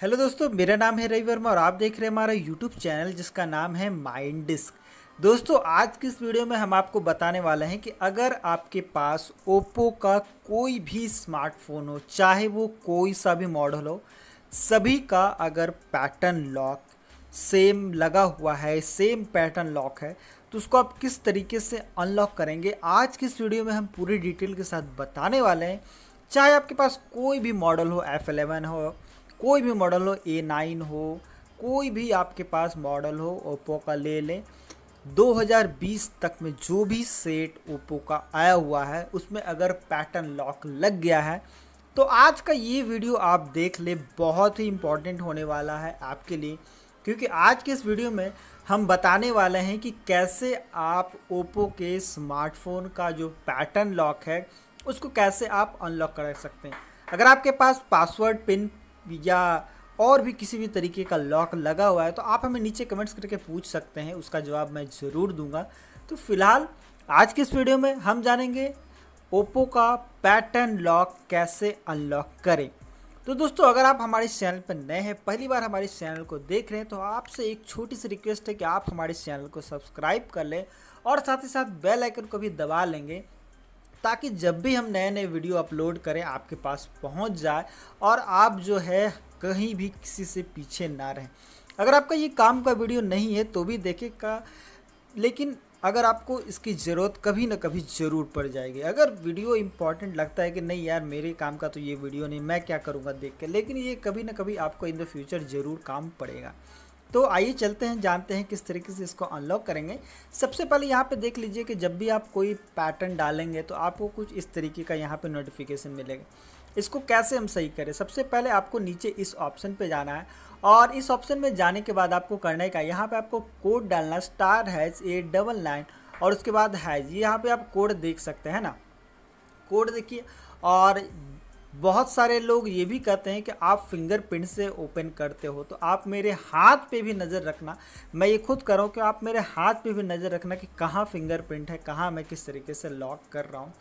hello दोस्तों मेरा नाम है रवि वर्मा और आप देख रहे हैं हमारा यूट्यूब चैनल जिसका नाम है माइंड डिस्क दोस्तों आज की इस वीडियो में हम आपको बताने वाले हैं कि अगर आपके पास ओप्पो का कोई भी स्मार्टफोन हो चाहे वो कोई सा भी मॉडल हो सभी का अगर पैटर्न लॉक सेम लगा हुआ है सेम पैटर्न लॉक है तो उसको आप किस तरीके से अनलॉक करेंगे आज की इस वीडियो में हम पूरी डिटेल के साथ बताने वाले हैं चाहे आपके पास कोई भी मॉडल हो एफ़ हो कोई भी मॉडल हो ए नाइन हो कोई भी आपके पास मॉडल हो ओप्पो का ले लें 2020 तक में जो भी सेट ओप्पो का आया हुआ है उसमें अगर पैटर्न लॉक लग गया है तो आज का ये वीडियो आप देख ले बहुत ही इम्पॉर्टेंट होने वाला है आपके लिए क्योंकि आज के इस वीडियो में हम बताने वाले हैं कि कैसे आप ओप्पो के स्मार्टफोन का जो पैटर्न लॉक है उसको कैसे आप अनलॉक कर सकते हैं अगर आपके पास पासवर्ड पिन या और भी किसी भी तरीके का लॉक लगा हुआ है तो आप हमें नीचे कमेंट्स करके पूछ सकते हैं उसका जवाब मैं ज़रूर दूंगा तो फिलहाल आज के इस वीडियो में हम जानेंगे ओप्पो का पैटर्न लॉक कैसे अनलॉक करें तो दोस्तों अगर आप हमारे चैनल पर नए हैं पहली बार हमारे चैनल को देख रहे हैं तो आपसे एक छोटी सी रिक्वेस्ट है कि आप हमारे चैनल को सब्सक्राइब कर लें और साथ ही साथ बेल आइकन को भी दबा लेंगे ताकि जब भी हम नए नए वीडियो अपलोड करें आपके पास पहुंच जाए और आप जो है कहीं भी किसी से पीछे ना रहें अगर आपका ये काम का वीडियो नहीं है तो भी देखेगा लेकिन अगर आपको इसकी ज़रूरत कभी ना कभी ज़रूर पड़ जाएगी अगर वीडियो इंपॉर्टेंट लगता है कि नहीं यार मेरे काम का तो ये वीडियो नहीं मैं क्या करूँगा देख के लेकिन ये कभी ना कभी आपको इन द फ्यूचर ज़रूर काम पड़ेगा तो आइए चलते हैं जानते हैं किस तरीके से इसको अनलॉक करेंगे सबसे पहले यहाँ पे देख लीजिए कि जब भी आप कोई पैटर्न डालेंगे तो आपको कुछ इस तरीके का यहाँ पे नोटिफिकेशन मिलेगा इसको कैसे हम सही करें सबसे पहले आपको नीचे इस ऑप्शन पे जाना है और इस ऑप्शन में जाने के बाद आपको करने का यहाँ पर आपको कोड डालना star hash A double nine और उसके बाद हैज यहाँ पर आप कोड देख सकते हैं ना कोड देखिए और बहुत सारे लोग ये भी कहते हैं कि आप फिंगरप्रिंट से ओपन करते हो तो आप मेरे हाथ पे भी नज़र रखना मैं ये खुद कर रहा हूँ कि आप मेरे हाथ पे भी नज़र रखना कि कहाँ फिंगरप्रिंट है कहाँ मैं किस तरीके से लॉक कर रहा हूँ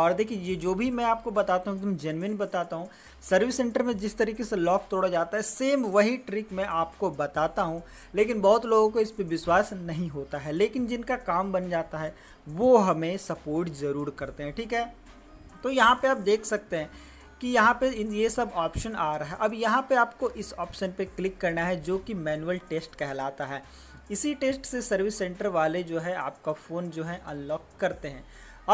और देखिए ये जो भी मैं आपको बताता हूँ एकदम जेनविन बताता हूँ सर्विस सेंटर में जिस तरीके से लॉक तोड़ा जाता है सेम वही ट्रिक मैं आपको बताता हूँ लेकिन बहुत लोगों को इस पर विश्वास नहीं होता है लेकिन जिनका काम बन जाता है वो हमें सपोर्ट ज़रूर करते हैं ठीक है तो यहाँ पर आप देख सकते हैं कि यहाँ पे ये सब ऑप्शन आ रहा है अब यहाँ पे आपको इस ऑप्शन पे क्लिक करना है जो कि मैनुअल टेस्ट कहलाता है इसी टेस्ट से सर्विस सेंटर वाले जो है आपका फ़ोन जो है अनलॉक करते हैं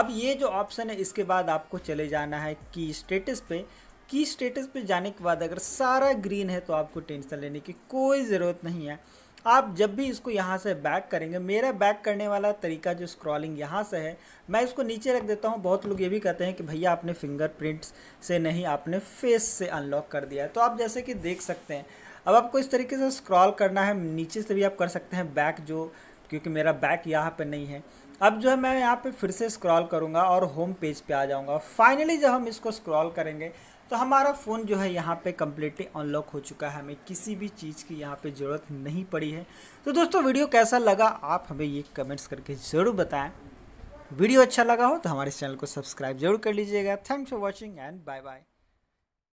अब ये जो ऑप्शन है इसके बाद आपको चले जाना है की स्टेटस पे की स्टेटस पे जाने के बाद अगर सारा ग्रीन है तो आपको टेंशन लेने की कोई ज़रूरत नहीं है आप जब भी इसको यहाँ से बैक करेंगे मेरा बैक करने वाला तरीका जो स्क्रॉलिंग यहाँ से है मैं इसको नीचे रख देता हूँ बहुत लोग ये भी कहते हैं कि भैया आपने फिंगरप्रिंट्स से नहीं आपने फेस से अनलॉक कर दिया है तो आप जैसे कि देख सकते हैं अब आपको इस तरीके से स्क्रॉल करना है नीचे से भी आप कर सकते हैं बैक जो क्योंकि मेरा बैक यहाँ पर नहीं है अब जो है मैं यहाँ पे फिर से स्क्रॉल करूँगा और होम पेज पे आ जाऊँगा फाइनली जब हम इसको स्क्रॉल करेंगे तो हमारा फ़ोन जो है यहाँ पे कम्प्लीटली अनलॉक हो चुका है हमें किसी भी चीज़ की यहाँ पे ज़रूरत नहीं पड़ी है तो दोस्तों वीडियो कैसा लगा आप हमें ये कमेंट्स करके ज़रूर बताएँ वीडियो अच्छा लगा हो तो हमारे चैनल को सब्सक्राइब जरूर कर लीजिएगा thanks for watching and bye bye